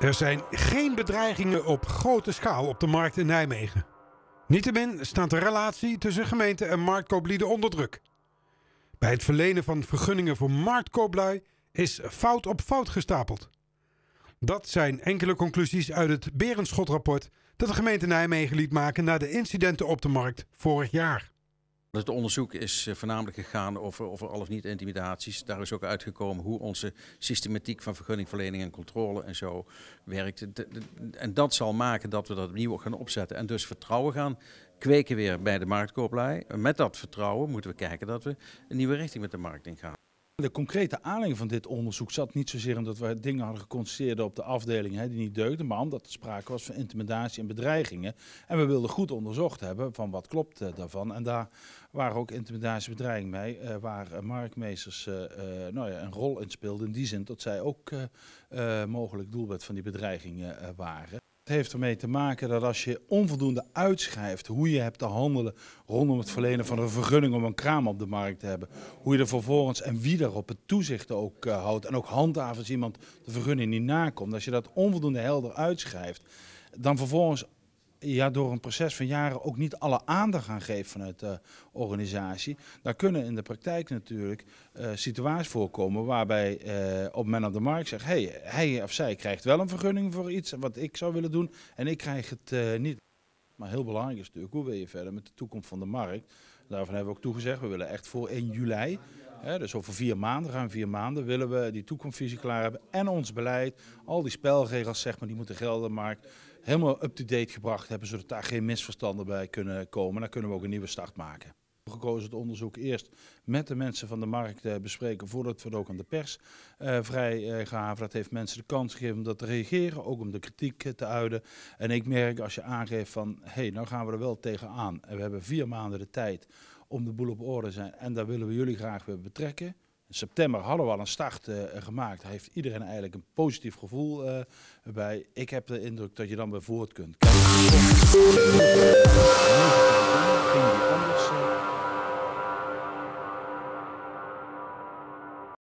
Er zijn geen bedreigingen op grote schaal op de markt in Nijmegen. Niettemin staat de relatie tussen gemeente en marktkooplieden onder druk. Bij het verlenen van vergunningen voor marktkooplui is fout op fout gestapeld. Dat zijn enkele conclusies uit het Berenschot-rapport dat de gemeente Nijmegen liet maken na de incidenten op de markt vorig jaar. Dus het onderzoek is eh, voornamelijk gegaan over, over al of niet intimidaties. Daar is ook uitgekomen hoe onze systematiek van vergunningverlening en controle en zo werkt. en dat zal maken dat we dat opnieuw gaan opzetten. En dus vertrouwen gaan kweken weer bij de marktkooplei. Met dat vertrouwen moeten we kijken dat we een nieuwe richting met de markt ingaan. De concrete aanleiding van dit onderzoek zat niet zozeer omdat we dingen hadden geconstateerd op de afdeling hè, die niet deugden, maar omdat er sprake was van intimidatie en bedreigingen. En we wilden goed onderzocht hebben van wat klopt eh, daarvan. En daar waren ook intimidatie en bedreiging mee, uh, waar eh, marktmeesters nou ja, een rol in speelden. In die zin dat zij ook mogelijk doelwit van die bedreigingen waren. Het heeft ermee te maken dat als je onvoldoende uitschrijft hoe je hebt te handelen rondom het verlenen van een vergunning om een kraam op de markt te hebben. Hoe je er vervolgens en wie daarop het toezicht ook eh, houdt. En ook handhaven als iemand de vergunning niet nakomt. Als je dat onvoldoende helder uitschrijft, dan vervolgens ja, door een proces van jaren ook niet alle aandacht aan geeft vanuit de organisatie. Daar kunnen in de praktijk natuurlijk eh, situaties voorkomen waarbij eh, op men op de markt zegt, hey, hij of zij krijgt wel een vergunning voor iets wat ik zou willen doen en ik krijg het eh, niet. Maar heel belangrijk is natuurlijk, hoe wil je verder met de toekomst van de markt? Daarvan hebben we ook toegezegd, we willen echt voor 1 juli Hè, dus over vier maanden, ruim vier maanden, willen we die toekomstvisie klaar hebben. En ons beleid, al die spelregels zeg maar, die moeten gelden, maar helemaal up-to-date gebracht hebben, zodat daar geen misverstanden bij kunnen komen. Dan kunnen we ook een nieuwe start maken We hebben gekozen het onderzoek eerst met de mensen van de markt eh, bespreken voordat we het ook aan de pers eh, vrij vrijgaven. Eh, dat heeft mensen de kans gegeven om dat te reageren, ook om de kritiek te uiten. En ik merk als je aangeeft van, hé, hey, nou gaan we er wel tegenaan. En we hebben vier maanden de tijd om de boel op orde zijn. En daar willen we jullie graag weer betrekken. In september hadden we al een start gemaakt. Daar heeft iedereen eigenlijk een positief gevoel bij. Ik heb de indruk dat je dan weer voort kunt. Kijk.